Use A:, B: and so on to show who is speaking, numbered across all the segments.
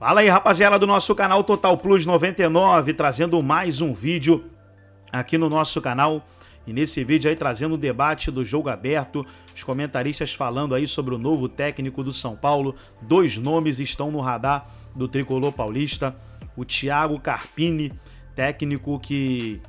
A: Fala aí, rapaziada do nosso canal Total Plus 99, trazendo mais um vídeo aqui no nosso canal. E nesse vídeo aí trazendo o debate do jogo aberto, os comentaristas falando aí sobre o novo técnico do São Paulo. Dois nomes estão no radar do tricolor paulista: o Thiago Carpini, técnico que,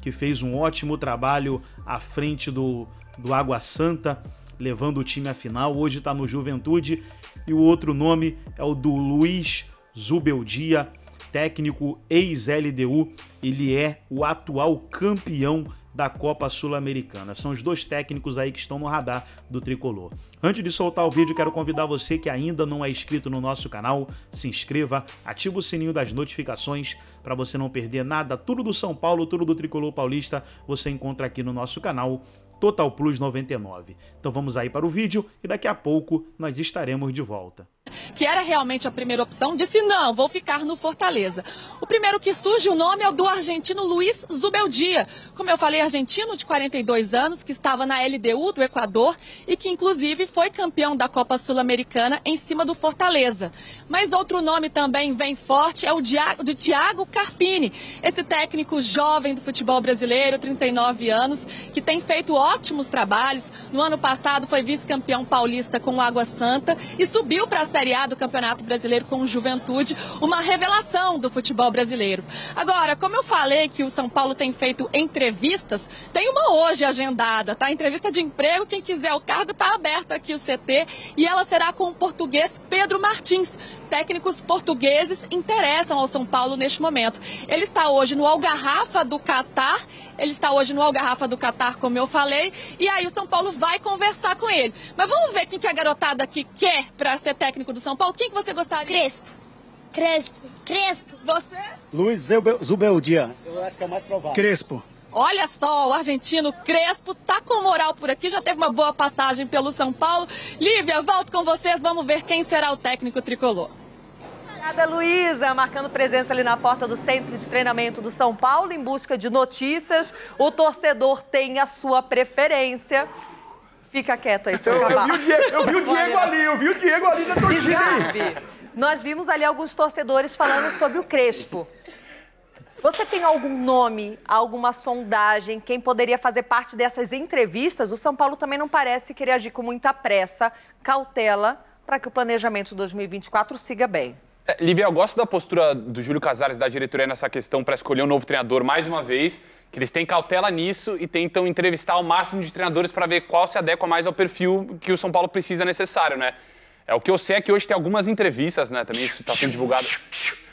A: que fez um ótimo trabalho à frente do, do Água Santa, levando o time à final. Hoje está no Juventude. E o outro nome é o do Luiz Zubeldia, técnico ex-LDU, ele é o atual campeão da Copa Sul-Americana. São os dois técnicos aí que estão no radar do tricolor. Antes de soltar o vídeo, quero convidar você que ainda não é inscrito no nosso canal, se inscreva, ativa o sininho das notificações para você não perder nada. Tudo do São Paulo, tudo do tricolor paulista, você encontra aqui no nosso canal. Total Plus 99. Então vamos aí para o vídeo e daqui a pouco nós estaremos de volta
B: que era realmente a primeira opção, disse não, vou ficar no Fortaleza. O primeiro que surge o nome é o do argentino Luiz Zubeldia. Como eu falei, argentino de 42 anos, que estava na LDU do Equador e que inclusive foi campeão da Copa Sul-Americana em cima do Fortaleza. Mas outro nome também vem forte é o de Thiago Carpini, esse técnico jovem do futebol brasileiro, 39 anos, que tem feito ótimos trabalhos. No ano passado foi vice-campeão paulista com o Água Santa e subiu para a Série A do Campeonato Brasileiro com o Juventude, uma revelação do futebol brasileiro. Agora, como eu falei que o São Paulo tem feito entrevistas, tem uma hoje agendada, tá? Entrevista de emprego, quem quiser o cargo está aberto aqui o CT e ela será com o português Pedro Martins, técnicos portugueses interessam ao São Paulo neste momento. Ele está hoje no Algarrafa do Catar, ele está hoje no Algarrafa do Catar, como eu falei, e aí o São Paulo vai conversar com ele. Mas vamos ver o que a garotada aqui quer para ser técnico do São Paulo. Quem que você gostaria? Crespo. Crespo. Crespo. Você?
C: Luiz Zubeldia.
B: Eu acho que é mais provável. Crespo. Olha só, o argentino Crespo tá com moral por aqui, já teve uma boa passagem pelo São Paulo. Lívia, volto com vocês, vamos ver quem será o técnico tricolor. Obrigada, Luísa. Marcando presença ali na porta do Centro de Treinamento do
D: São Paulo em busca de notícias. O torcedor tem a sua preferência. Fica quieto aí, seu eu, acabar. Eu vi o Diego, vi o Diego ali,
C: eu vi o Diego ali na torcida.
D: Nós vimos ali alguns torcedores falando sobre o Crespo. Você tem algum nome, alguma sondagem, quem poderia fazer parte dessas entrevistas? O São Paulo também não parece querer agir com muita pressa, cautela, para que o planejamento 2024 siga bem.
E: É, Lívia, eu gosto da postura do Júlio Casares da diretoria nessa questão para escolher um novo treinador mais uma vez, que eles têm cautela nisso e tentam entrevistar o máximo de treinadores para ver qual se adequa mais ao perfil que o São Paulo precisa necessário, né? É o que eu sei é que hoje tem algumas entrevistas, né? Também isso está sendo divulgado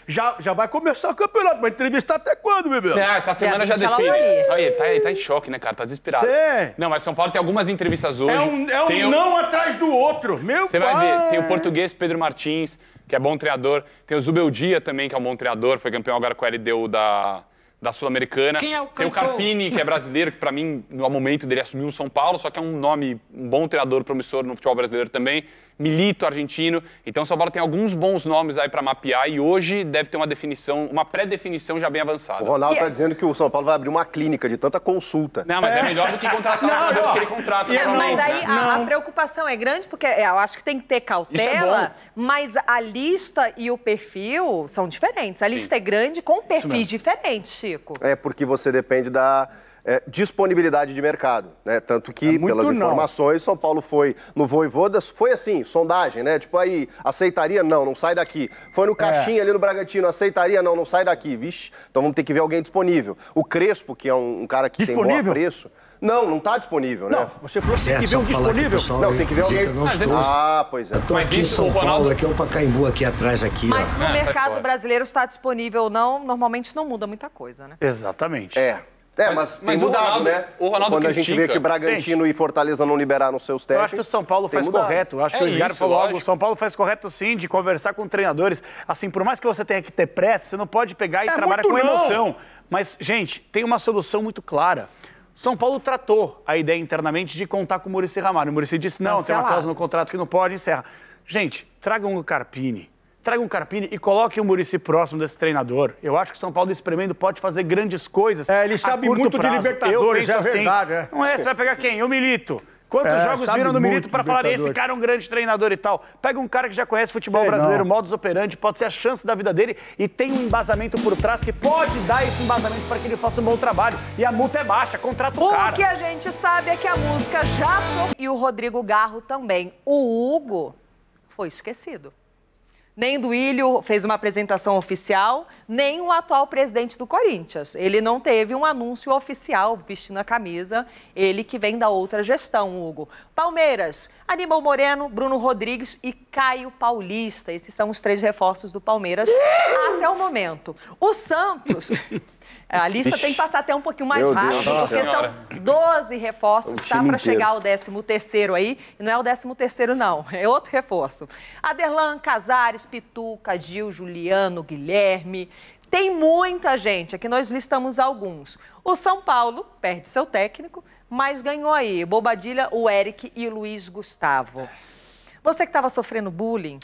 A: já, já vai começar o campeonato, mas entrevistar até quando, bebê? É, essa semana já define. Olha
E: aí, tá, tá em choque, né, cara? Tá desesperado. Sim. Não, mas São Paulo tem algumas entrevistas é hoje. É um, é um não atrás do outro, meu Você vai ver, tem o português Pedro Martins, que é bom treinador. Tem o Zubeldia também, que é um bom treinador, foi campeão agora com o LDU da da Sul-Americana. Quem é o cantor? Tem o Carpini, que é brasileiro, que para mim, no momento dele assumiu o São Paulo, só que é um nome, um bom treinador promissor no futebol brasileiro também. Milito, argentino. Então, o São Paulo tem alguns bons nomes aí para mapear e hoje deve ter uma definição, uma pré-definição já bem avançada. O Ronaldo
F: está dizendo que o São Paulo vai abrir uma clínica de tanta consulta. Não, mas é, é melhor
E: do que contratar não, um que ele contrata. mas aí né? a,
D: a, preocupação é grande, porque é, eu acho que tem que ter é cautela, mas a lista e o perfil são diferentes. A lista Sim. é grande com perfis diferentes. Chico?
F: É porque você depende da é, disponibilidade de mercado, né? Tanto que, é pelas não. informações, São Paulo foi no Voivodas, foi assim, sondagem, né? Tipo, aí, aceitaria? Não, não sai daqui. Foi no é. Caixinha é. ali no Bragantino, aceitaria? Não, não sai daqui. Vixe, então vamos ter que ver alguém disponível. O Crespo, que é um, um cara que disponível? tem bom preço... Não, não está disponível, né? você falou que tem é, que ver um disponível. Que não, tem que ver alguém. Não ah, estou... Ah, pois é. Eu mas
C: aqui em São Ronaldo... Paulo, aqui é o Pacaembu, aqui atrás, aqui. Mas ó. no é, mercado
D: brasileiro está disponível ou não, normalmente não muda muita coisa, né?
F: Exatamente. É. É, mas, mas, tem mudado, Ronaldo, né? O Ronaldo Quando critica. a gente vê que Bragantino Gente, e Fortaleza não liberaram seus técnicos. Eu acho que o São Paulo faz mudado. correto. Eu acho é que o Edgar falou logo.
C: O São Paulo faz correto sim de conversar com treinadores. Assim, por mais que você tenha que ter pressa, você não pode pegar e é trabalhar com emoção. Não. Mas, gente, tem uma solução muito clara. São Paulo tratou a ideia internamente de contar com o Murici Ramalho. O Murici disse: não, Cancelado. tem uma cláusula no contrato que não pode, encerra. Gente, tragam o Carpini. Tragam o Carpini e coloquem o Murici próximo desse treinador. Eu acho que o São Paulo experimento pode fazer grandes coisas. É, ele sabe muito prazo. de Libertadores, é assim, verdade. É. Não é? Você vai pegar quem? Eu milito. Quantos é, jogos viram do Milito para falar, esse cara é um grande treinador e tal? Pega um cara que já conhece futebol Sei brasileiro, não. modus operandi, pode ser a chance da vida dele e tem um embasamento por trás que pode dar esse embasamento para que ele faça um bom trabalho. E a multa é baixa, contrata o, o cara. O que a
D: gente sabe é que a música já E o Rodrigo Garro também. O Hugo foi esquecido nem Duílio fez uma apresentação oficial, nem o atual presidente do Corinthians. Ele não teve um anúncio oficial vestindo a camisa, ele que vem da outra gestão, Hugo. Palmeiras, Aníbal Moreno, Bruno Rodrigues e Caio Paulista. Esses são os três reforços do Palmeiras até o momento. O Santos A lista Ixi. tem que passar até um pouquinho mais rápido, Deus porque são 12 reforços, está para chegar ao 13 terceiro aí. E não é o 13 terceiro não, é outro reforço. Aderlan, Casares, Pituca, Gil, Juliano, Guilherme... Tem muita gente, aqui nós listamos alguns. O São Paulo perde seu técnico, mas ganhou aí. Bobadilha, o Eric e o Luiz Gustavo. Você que estava sofrendo bullying,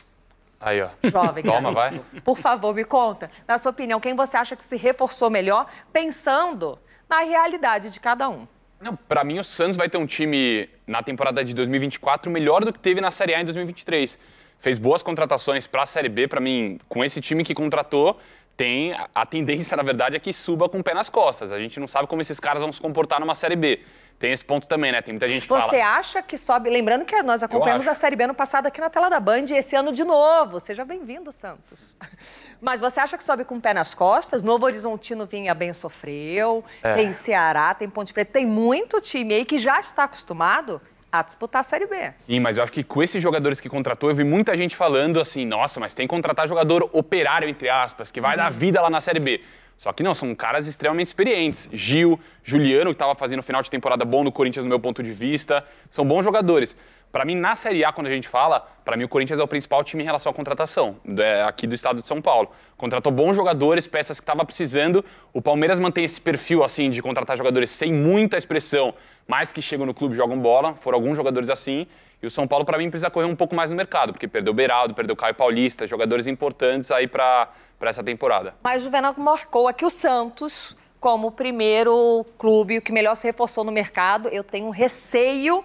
E: Aí, ó. Jovem. Toma, vai.
D: Por favor, me conta, na sua opinião, quem você acha que se reforçou melhor pensando na realidade de cada um?
E: Não, para mim o Santos vai ter um time na temporada de 2024 melhor do que teve na Série A em 2023. Fez boas contratações para a Série B, para mim, com esse time que contratou, tem a tendência, na verdade, é que suba com o pé nas costas. A gente não sabe como esses caras vão se comportar numa Série B. Tem esse ponto também, né? Tem muita gente que Você
D: fala... acha que sobe... Lembrando que nós acompanhamos a Série B ano passado aqui na tela da Band e esse ano de novo. Seja bem-vindo, Santos. Mas você acha que sobe com o pé nas costas? Novo Horizontino vinha bem sofreu, é. tem Ceará, tem Ponte Preta, tem muito time aí que já está acostumado a disputar a Série B.
E: Sim, mas eu acho que com esses jogadores que contratou, eu vi muita gente falando assim: nossa, mas tem que contratar jogador operário, entre aspas, que vai uhum. dar vida lá na Série B. Só que não, são caras extremamente experientes. Gil, Juliano, que estava fazendo final de temporada bom no Corinthians, no meu ponto de vista, são bons jogadores. Para mim, na Série A, quando a gente fala, para mim o Corinthians é o principal time em relação à contratação, é, aqui do estado de São Paulo. Contratou bons jogadores, peças que estava precisando. O Palmeiras mantém esse perfil, assim, de contratar jogadores sem muita expressão, mas que chegam no clube jogam bola. Foram alguns jogadores assim. E o São Paulo, para mim, precisa correr um pouco mais no mercado, porque perdeu Beraldo, perdeu Caio Paulista, jogadores importantes aí para essa temporada.
D: Mas o Juvenal marcou aqui o Santos como o primeiro clube, o que melhor se reforçou no mercado. Eu tenho um receio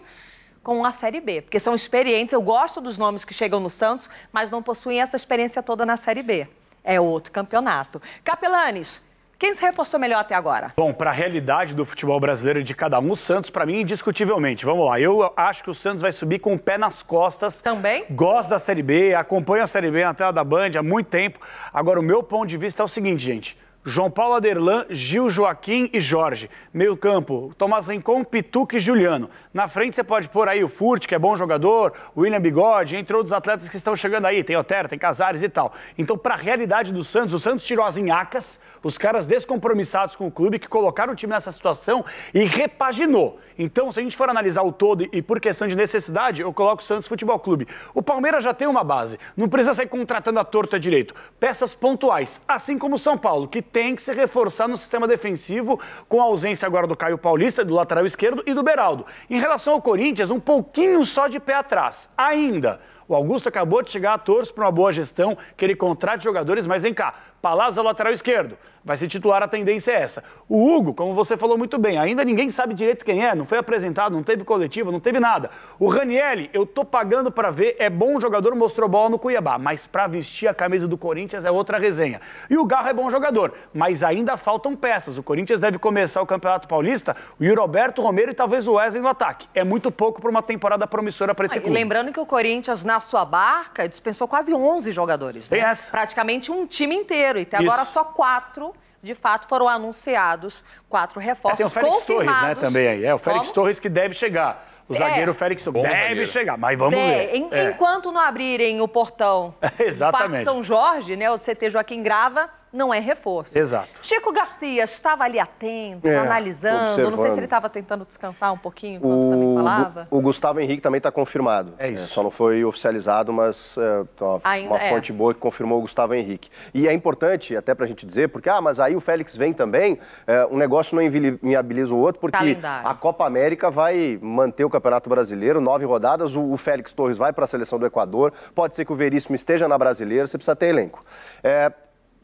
D: com a Série B, porque são experientes. Eu gosto dos nomes que chegam no Santos, mas não possuem essa experiência toda na Série B. É outro campeonato. Capelanes, quem se reforçou melhor até agora?
C: Bom, para a realidade do futebol brasileiro de cada um, o Santos, para mim, indiscutivelmente. Vamos lá, eu acho que o Santos vai subir com o pé nas costas. Também? Gosto da Série B, acompanho a Série B na tela da Band há muito tempo. Agora, o meu ponto de vista é o seguinte, gente. João Paulo Aderlan, Gil Joaquim e Jorge. Meio campo, Tomás Rincon, Pituca e Juliano. Na frente você pode pôr aí o Furt, que é bom jogador, o William Bigode, entre outros atletas que estão chegando aí. Tem Otero, tem Casares e tal. Então, para a realidade do Santos, o Santos tirou as inhacas, os caras descompromissados com o clube, que colocaram o time nessa situação e repaginou. Então, se a gente for analisar o todo e por questão de necessidade, eu coloco o Santos Futebol Clube. O Palmeiras já tem uma base, não precisa sair contratando a torta direito. Peças pontuais, assim como o São Paulo, que tem que se reforçar no sistema defensivo, com a ausência agora do Caio Paulista, do lateral esquerdo e do Beraldo. Em relação ao Corinthians, um pouquinho só de pé atrás. Ainda. O Augusto acabou de chegar, a torço para uma boa gestão, que ele contrate jogadores, mas vem cá, Palácio é lateral esquerdo, vai se titular, a tendência é essa. O Hugo, como você falou muito bem, ainda ninguém sabe direito quem é, não foi apresentado, não teve coletivo, não teve nada. O Ranielli, eu tô pagando para ver, é bom jogador, mostrou bola no Cuiabá, mas para vestir a camisa do Corinthians é outra resenha. E o Garro é bom jogador, mas ainda faltam peças. O Corinthians deve começar o Campeonato Paulista, o Roberto Romero e talvez o Wesley no ataque. É muito pouco para uma temporada promissora
D: para esse ah, clube. Lembrando que o Corinthians na na sua barca dispensou quase 11 jogadores. né? Praticamente um time inteiro. E até agora só quatro de fato, foram anunciados quatro reforços é, tem o Félix Torres, né, também aí. É, o Félix Como?
C: Torres que deve chegar. O é. zagueiro Félix deve zagueiro. chegar, mas vamos deve. É, ver. é.
D: Enquanto não abrirem o portão
C: do Parque São
D: Jorge, né, o CT Joaquim Grava, não é reforço. Exato. Chico Garcia estava ali atento, é, analisando, observando. não sei se ele estava tentando descansar um pouquinho, enquanto o, também falava.
F: O, Gustavo Henrique também está confirmado. É isso. É, só não foi oficializado, mas é, tá uma, Ainda, uma é. fonte boa que confirmou o Gustavo Henrique. E é importante até para a gente dizer, porque, ah, mas aí o Félix vem também, é, um negócio não inviabiliza o outro, porque Calendário. a Copa América vai manter o Campeonato Brasileiro, nove rodadas, o, o Félix Torres vai para a seleção do Equador, pode ser que o Veríssimo esteja na Brasileira, você precisa ter elenco. É,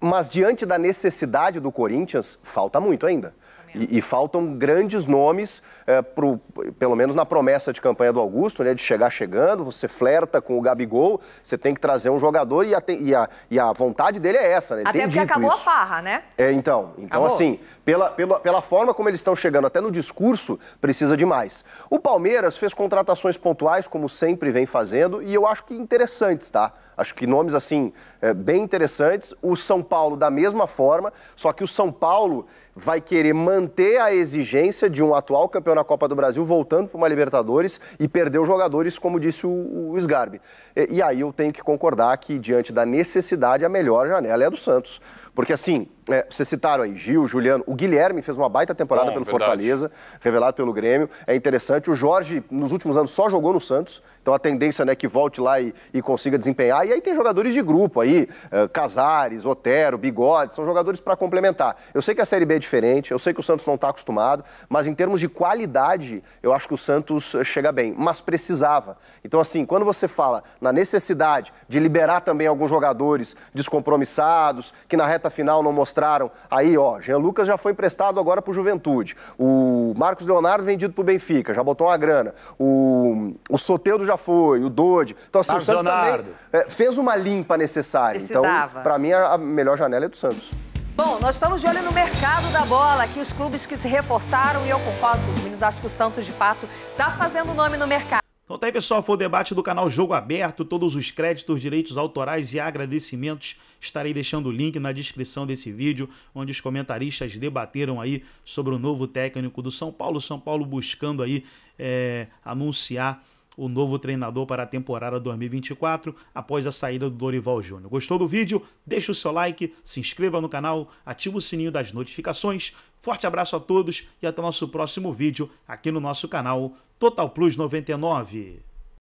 F: mas diante da necessidade do Corinthians, falta muito ainda. E, e faltam grandes nomes, é, pro, pelo menos na promessa de campanha do Augusto, né, de chegar chegando, você flerta com o Gabigol, você tem que trazer um jogador e a, e a, e a vontade dele é essa, né? Até tem porque acabou isso. a farra, né? É, então, então assim, pela, pela, pela forma como eles estão chegando, até no discurso, precisa de mais. O Palmeiras fez contratações pontuais, como sempre vem fazendo, e eu acho que interessantes, tá? Acho que nomes, assim, é, bem interessantes. O São Paulo, da mesma forma, só que o São Paulo vai querer manter a exigência de um atual campeão da Copa do Brasil voltando para uma Libertadores e os jogadores, como disse o, o Sgarbi. E, e aí eu tenho que concordar que, diante da necessidade, a melhor janela é a do Santos. Porque assim, é, vocês citaram aí Gil, Juliano, o Guilherme fez uma baita temporada Bom, ah, pelo verdade. Fortaleza, revelado pelo Grêmio. É interessante. O Jorge, nos últimos anos, só jogou no Santos. Então a tendência né, é né, que volte lá e, e, consiga desempenhar. E aí tem jogadores de grupo aí, é, Casares, Otero, Bigode, são jogadores para complementar. Eu sei que a Série B é diferente, eu sei que o Santos não está acostumado, mas em termos de qualidade, eu acho que o Santos é, chega bem. Mas precisava. Então, assim, quando você fala na necessidade de liberar também alguns jogadores descompromissados, que na reta reta final não mostraram? Aí, ó, Jean Lucas já foi emprestado agora para o Juventude. O Marcos Leonardo vendido para o Benfica, já botou uma grana. O, o Soteudo já foi, o Dodi. Então, assim, Marcos o Santos Leonardo. também é, fez uma limpa necessária. Então, Precisava. Então, para mim, é a melhor janela é do Santos.
D: Bom, nós estamos de olho no mercado da bola, aqui os clubes que se reforçaram e eu concordo com os meninos, acho que o Santos de fato está fazendo nome no mercado.
A: Então tá aí, pessoal, foi o debate do canal Jogo Aberto. Todos os créditos, direitos autorais e agradecimentos estarei deixando o link na descrição desse vídeo, onde os comentaristas debateram aí sobre o novo técnico do São Paulo. São Paulo buscando aí é, anunciar o novo treinador para a temporada 2024 após a saída do Dorival Júnior. Gostou do vídeo? Deixa o seu like, se inscreva no canal, ativa o sininho das notificações. Forte abraço a todos e até o nosso próximo vídeo aqui no nosso canal Total Plus 99.